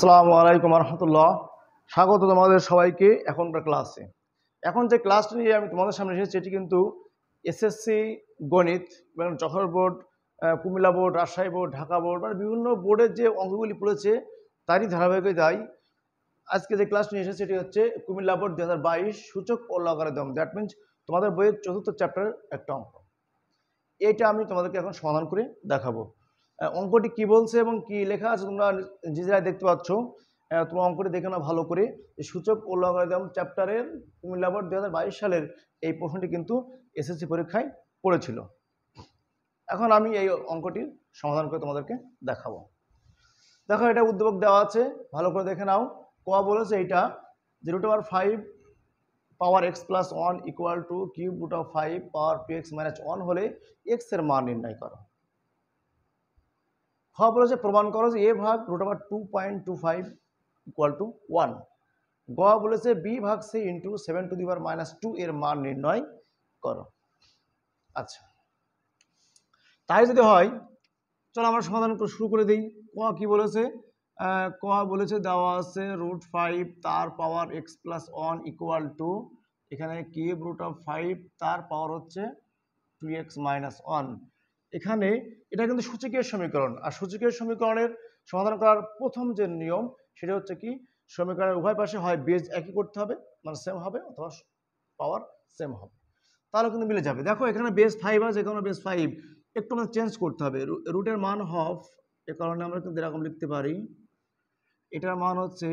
আসসালামু আলাইকুম রহমতুল্লাহ স্বাগত তোমাদের সবাইকে এখনকার ক্লাসে এখন যে ক্লাসটি নিয়ে আমি তোমাদের সামনে এসেছি এটি কিন্তু এসএসসি গণিত এবং জহর board Comilla board Rajshahi board Dhaka board মানে বিভিন্ন বোর্ডের যে অঙ্কগুলি পড়েছে তারই ধারাবাহিকই যাই আজকে যে ক্লাস নিয়ে এসেছে সেটি হচ্ছে কুমিল্লা বোর্ড দু হাজার বাইশ সূচক ও দম দ্যাট মিনস তোমাদের বইয়ের চতুর্থ চ্যাপ্টার একটা অঙ্ক এটা আমি তোমাদেরকে এখন সমাধান করে দেখাবো অঙ্কটি কি বলছে এবং কি লেখা আছে তোমরা নিজেরাই দেখতে পাচ্ছ তোমরা অঙ্কটি দেখে না ভালো করে সূচক ও লগারিদম চ্যাপ্টারের কুমিল্লা বোর্ড দু সালের এই প্রশ্নটি কিন্তু এসএসসি পরীক্ষায় পড়েছিল এখন আমি এই অঙ্কটির সমাধান করে তোমাদেরকে দেখাবো দেখো এটা উদ্যোগ দেওয়া আছে ভালো করে দেখে নাও কোয়া বলেছে এটা যে root over five power X plus one equal to cube root of five power two X minus one হলে এক্সের মান নির্ণয় করো খ বলেছে প্রমাণ করো যে এ ভাগ রুট আবার two point two five equal to one গ বলেছে বি ভাগ C into seven to the power minus two এর মান নির্ণয় করো আচ্ছা তাই যদি হয় চলো আমরা সমাধান শুরু করে দিই ক কি বলেছে ক বলেছে দেওয়া আছে রুট ফাইভ তার power X plus one equal to এখানে কিউব রুট অফ ফাইভ তার পাওয়ার হচ্ছে টু এক্স মাইনাস ওয়ান এখানে এটা কিন্তু সূচকীয় সমীকরণ আর সূচকীয় সমীকরণের সমাধান করার প্রথম যে নিয়ম সেটা হচ্ছে কি সমীকরণের উভয় পাশে হয় বেজ একই করতে হবে মানে সেম হবে অথবা পাওয়ার সেম হবে তাহলে কিন্তু মিলে যাবে দেখো এখানে বেস ফাইভ আছে এখানে বেস ফাইভ একটু আমাদের চেঞ্জ করতে হবে রুটের মান হফ এ কারণে আমরা কিন্তু এরকম লিখতে পারি এটার মান হচ্ছে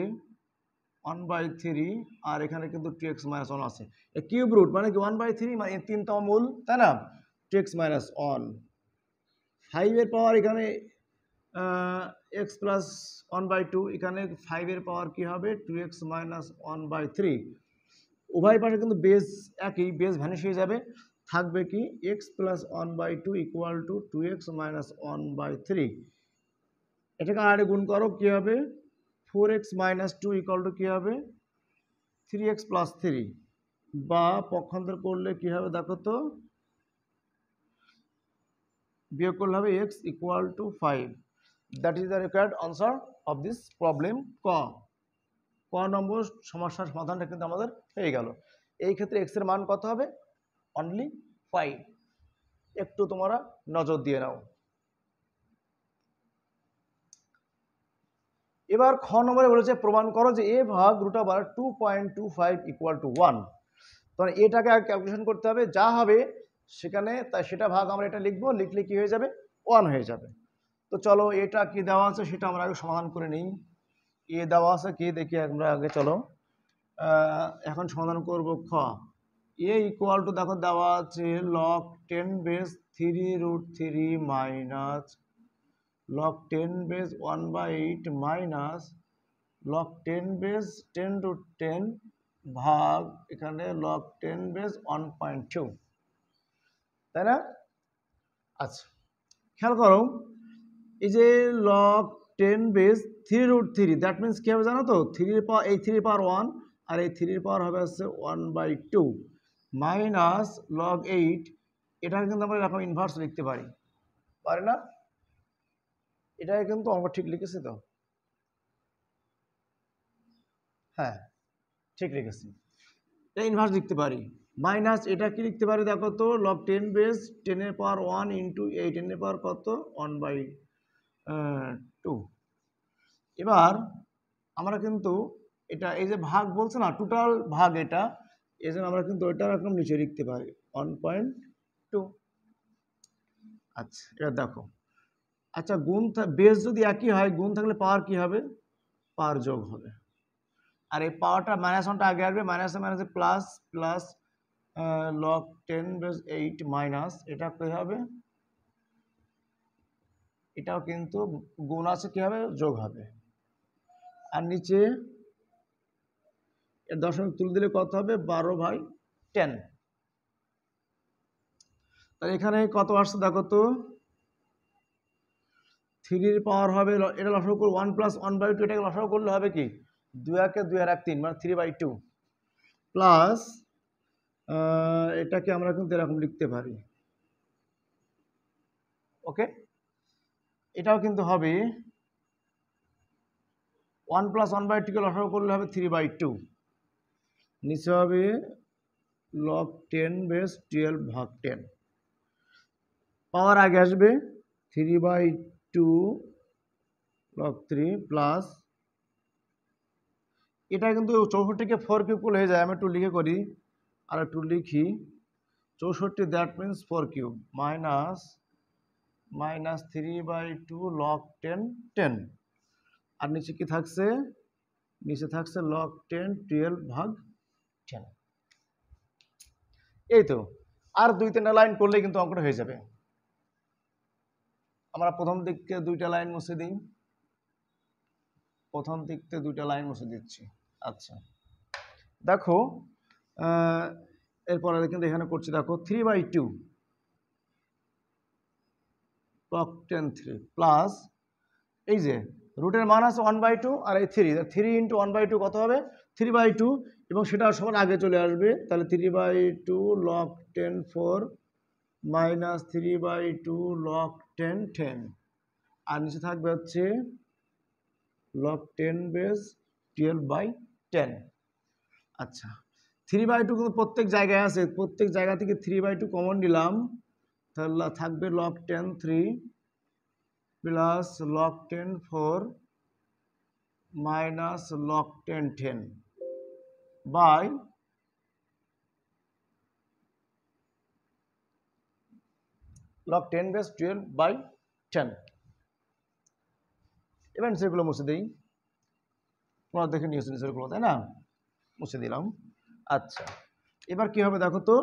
ওয়ান বাই থ্রি আর এখানে কিন্তু টু এক্স মাইনাস ওয়ান আছে কিউব রুট মানে কি ওয়ান বাই থ্রি মানে তিনতম মূল তাই না টু এক্স মাইনাস ওয়ান ফাইভের পাওয়ার এখানে X plus one by two এখানে ফাইভের পাওয়ার কী হবে two X minus one by three উভয় পাশে কিন্তু বেস একই বেস ভ্যানিশ হয়ে যাবে থাকবে কি X plus one by two equal to two X minus one by three এটাকে আরে গুণ করো কী হবে four X minus two equal to কী হবে থ্রি এক্স প্লাস থ্রি বা পক্ষান্তর করলে কী হবে দেখো তো বিয়োগ করলে হবে X equal to five that is the required answer of this problem ক ক নম্বর সমস্যার সমাধানটা কিন্তু আমাদের হয়ে গেল এই ক্ষেত্রে এক্সের মান কত হবে অনলি ফাইভ একটু তোমরা নজর দিয়ে নাও এবার খ নম্বরে বলেছে প্রমাণ করো যে এ ভাগ রুট আবার two point two five equal to one তখন এটাকে ক্যালকুলেশন করতে হবে যা হবে সেখানে তাই সেটা ভাগ আমরা এটা লিখব লিখলে কি হয়ে যাবে ওয়ান হয়ে যাবে তো চলো এটা কি দেওয়া আছে সেটা আমরা আগে সমাধান করে নিই এ দেওয়া আছে কি দেখি আমরা আগে চলো এখন সমাধান করব খ এ ইকুয়াল টু দেখো দেওয়া আছে log ten base three root three minus log ten base one by eight minus log ten base ten root ten ভাগ এখানে log ten base one point two তাই না আচ্ছা খেয়াল করো এই যে log ten base three root three that means কী হবে জানো তো থ্রির পাওয়ার এই থ্রির পাওয়ার ওয়ান আর এই থ্রির পাওয়ার হবে আসছে one by two minus log eight এটা কিন্তু আমরা এরকম ইনভার্স লিখতে পারি পারে না এটা কিন্তু আমরা ঠিক লিখেছি তো হ্যাঁ ঠিক লিখেছি এটা ইনভার্স লিখতে পারি মাইনাস এটা কি লিখতে পারি দেখো তো লব টেন বেস টেনের পাওয়ার ওয়ান ইন্টু এই টেনের পাওয়ার কত ওয়ান বাই টু এবার আমরা কিন্তু এটা এই যে ভাগ বলছে না টোটাল ভাগ এটা এই জন্য আমরা কিন্তু ওইটা এরকম নিচে লিখতে পারি ওয়ান পয়েন্ট টু আচ্ছা এটা দেখো আচ্ছা গুণ বেস যদি একই হয় গুণ থাকলে পাওয়ার কি হবে পাওয়ার যোগ হবে আর এই পাওয়ারটা মাইনাস ওয়ানটা আগে আসবে মাইনাসে মাইনাসে plus plus log ten base eight minus এটা কী হবে এটাও কিন্তু গুণ আছে কী হবে যোগ হবে আর নিচে এর দশমিক তুলে দিলে কত হবে বারো বাই টেন তাহলে এখানে কত আসছে দেখো তো থ্রির পাওয়ার হবে এটা লসাও করলে one plus one by two এটাকে লসাও করলে হবে কি দুই একে দুই আর এক তিন মানে থ্রি বাই টু প্লাস এটাকে আমরা কিন্তু এরকম লিখতে পারি ওকে এটাও কিন্তু হবে ওয়ান প্লাস ওয়ান বাই টুকে লসাগু করলে হবে থ্রি বাই টু নিচে হবে লক টেন বেস টুয়েলভ ভাগ টেন পাওয়ার আগে আসবে three by two log three plus এটা কিন্তু চৌষট্টিকে ফোর কিউ হয়ে যায় আমি একটু লিখে করি আর একটু লিখি চৌষট্টি that means four cube minus minus three by two log ten ten আর নিচে কি থাকছে নিচে থাকছে লক টেন টুয়েলভ ভাগ টেন এই তো আর দুই তিনটা লাইন করলে কিন্তু অঙ্কটা হয়ে যাবে আমরা প্রথম দিককে দুইটা লাইন মুছে দিই প্রথম দিকতে দুইটা লাইন মুছে দিচ্ছি আচ্ছা দেখো এরপরে কিন্তু এখানে করছি দেখো three by two log ten three plus এই যে রুটের মান আছে ওয়ান বাই টু আর এই three three into one by two কত হবে থ্রি বাই টু এবং সেটা সমান আগে চলে আসবে তাহলে three by two log ten four minus three by two log ten ten আর নিচে থাকবে হচ্ছে log ten base twelve by ten আচ্ছা থ্রি বাই টু কিন্তু প্রত্যেক জায়গায় আছে প্রত্যেক জায়গা থেকে থ্রি বাই টু কমন নিলাম তাহলে থাকবে log ten three plus log ten four minus log ten ten by log ten base twelve by ten এবার নিচেরগুলো মুছে দিই আপনারা দেখে নিয়েছেন সেগুলো তাই না মুছে দিলাম আচ্ছা এবার কি হবে দেখো তো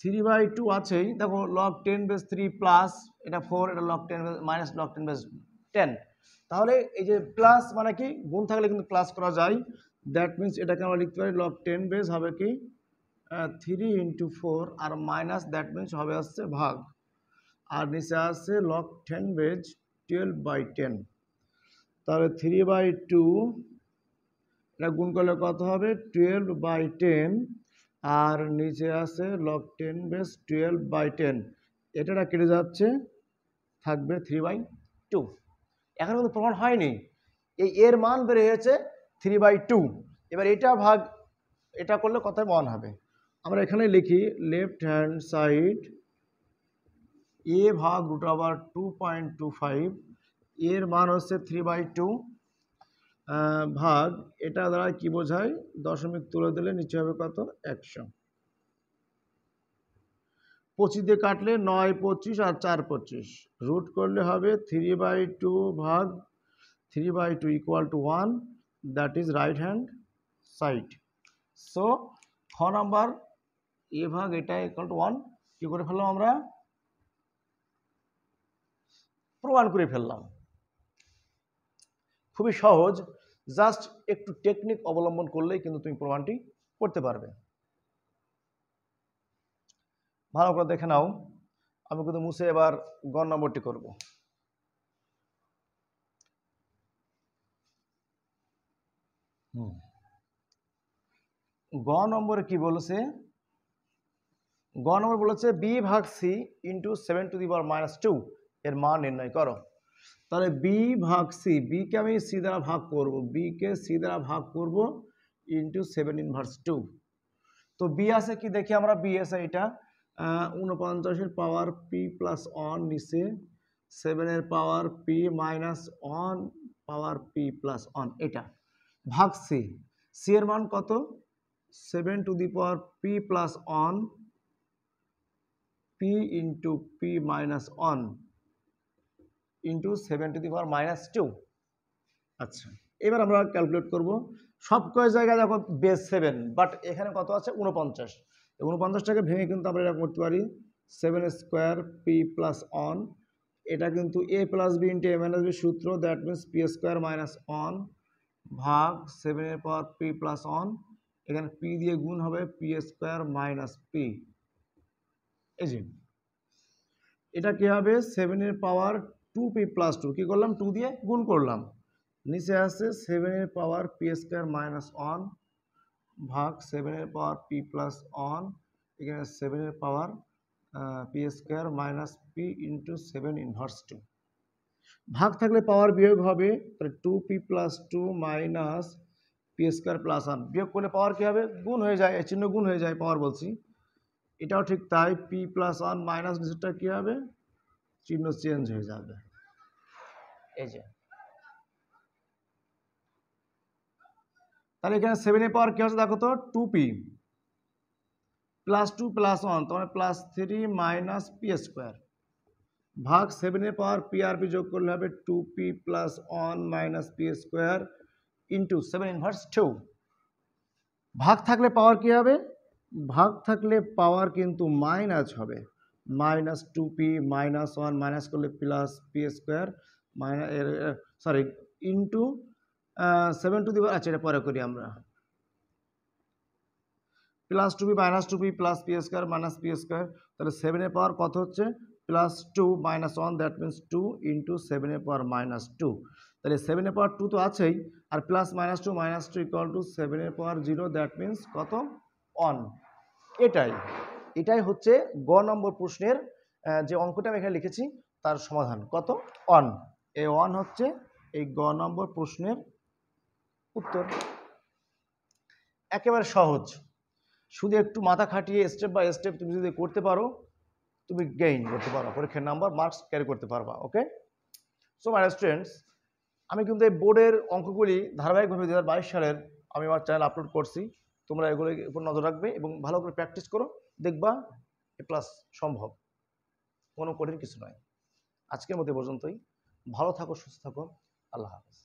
থ্রি বাই টু আছেই দেখো log ten base three plus এটা ফোর এটা log ten base minus log ten base ten তাহলে এই যে প্লাস মানে কি গুণ থাকলে কিন্তু প্লাস করা যায় দ্যাট মিন্স এটাকে আমরা লিখতে পারি লক টেন বেস হবে কি থ্রি ইন্টু ফোর আর মাইনাস দ্যাট মিন্স হবে আসছে ভাগ আর নিচে আসছে log ten base twelve by ten তাহলে থ্রি বাই টু এটা গুণ করলে কত হবে টুয়েলভ বাই টেন আর নিচে আছে log ten base twelve by ten এটা কেটে যাচ্ছে থাকবে থ্রি বাই টু এখন কিন্তু প্রমাণ হয়নি এই এর মান বেড়েছে থ্রি বাই টু এবার এটা ভাগ এটা করলে কত মান হবে আমরা এখানে লিখি লেফট হ্যান্ড সাইড এ ভাগ রুট আবার টু পয়েন্ট টু ফাইভ এর মান হচ্ছে থ্রি বাই টু ভাগ এটা দ্বারা কি বোঝায় দশমিক তুলে দিলে নিচে হবে কত একশো পঁচিশ দিয়ে কাটলে নয় পঁচিশ আর চার পঁচিশ রুট করলে হবে থ্রি বাই টু ভাগ three by two equal to one that is right hand side so খ নাম্বার এ ভাগ এটা ইকুয়াল টু ওয়ান কী করে ফেললাম আমরা প্রমাণ করে ফেললাম খুবই সহজ জাস্ট একটু টেকনিক অবলম্বন করলেই কিন্তু তুমি প্রমাণটি করতে পারবে ভালো করে দেখে নাও আমি কিন্তু মুছে এবার গণ নম্বরটি করব গ নম্বরে কি বলেছে গ নম্বর বলেছে বি ভাগ C into seven to the power minus two এর মান নির্ণয় করো তাহলে বি ভাগ সি বিকে আমি সি দ্বারা ভাগ করব বিকে সি দ্বারা ভাগ করব ইনটু সেভেন ইনভার্স টু তো বি আছে কি দেখি আমরা বি এস এটা উনপঞ্চাশের পাওয়ার পি প্লাস ওয়ান নিচে সেভেনের power P minus one power P plus one এটা ভাগ সি সি এর মান কত seven to the power P plus one P into P minus one into seven to the power minus two আচ্ছা এবার আমরা ক্যালকুলেট করব সব কয় জায়গায় দেখো বেস সেভেন বাট এখানে কত আছে উনপঞ্চাশ উনপঞ্চাশটাকে ভেঙে কিন্তু আমরা এটা করতে পারি seven square P plus one এটা কিন্তু A plus B into A minus B সূত্র that means P square minus one ভাগ সেভেনের পাওয়ার পি প্লাস অন এখানে পি দিয়ে গুণ হবে পি স্কোয়ার মাইনাস পি এই যে এটা কী হবে সেভেনের power two P plus two কী করলাম টু দিয়ে গুণ করলাম নিচে আসছে সেভেনের power P square minus one ভাগ সেভেনের পাওয়ার পি প্লাস ওয়ান এখানে সেভেনের power P square minus P into seven inverse two ভাগ থাকলে পাওয়ার বিয়োগ হবে তাহলে two P plus two minus P square plus one বিয়োগ করলে পাওয়ার কী হবে গুণ হয়ে যায় চিহ্ন গুণ হয়ে যায় পাওয়ার বলছি এটাও ঠিক তাই পি প্লাস ওয়ান মাইনাস নিচেরটা কী হবে চিহ্ন চেঞ্জ হয়ে যাবে এই যে তাহলে এখানে সেভেনের পাওয়ার কি হচ্ছে দেখো তো two P plus two plus one তার plus three minus P square ভাগ সেভেনের পাওয়ার পি আর পি যোগ করলে হবে two P plus one minus P square into seven inverse two ভাগ থাকলে পাওয়ার কি হবে ভাগ থাকলে পাওয়ার কিন্তু মাইনাস হবে minus two P minus one minus করলে plus P square sorry into seven to the আচ্ছা এটা পরে করি আমরা plus two B minus two B plus P square minus P square তাহলে সেভেনের পাওয়ার কত হচ্ছে plus two minus one that means two into সেভেনের পাওয়ার মাইনাস টু তাহলে সেভেনের পাওয়ার টু তো আছেই আর plus minus two minus two equal to সেভেনের পাওয়ার জিরো দ্যাট মিনস কত অন এটাই এটাই হচ্ছে গ নম্বর প্রশ্নের যে অঙ্কটা আমি এখানে লিখেছি তার সমাধান কত অন এ ওয়ান হচ্ছে এই গ নম্বর প্রশ্নের উত্তর একেবারে সহজ শুধু একটু মাথা খাটিয়ে স্টেপ বাই স্টেপ তুমি যদি করতে পারো তুমি গেইন করতে পারো পরীক্ষার নাম্বার মার্কস ক্যারি করতে পারবা ওকে সো মাই স্টুডেন্টস আমি কিন্তু এই বোর্ডের অঙ্কগুলি ধারাবাহিকভাবে দু হাজার সালের আমি আমার চ্যানেল আপলোড করছি তোমরা এগুলো উপর নজর রাখবে এবং ভালো করে প্র্যাকটিস করো দেখবা এ প্লাস সম্ভব কোনো কঠিন কিছু নয় আজকের মধ্যে পর্যন্তই ভালো থাকো সুস্থ থাকো আল্লাহ হাফিজ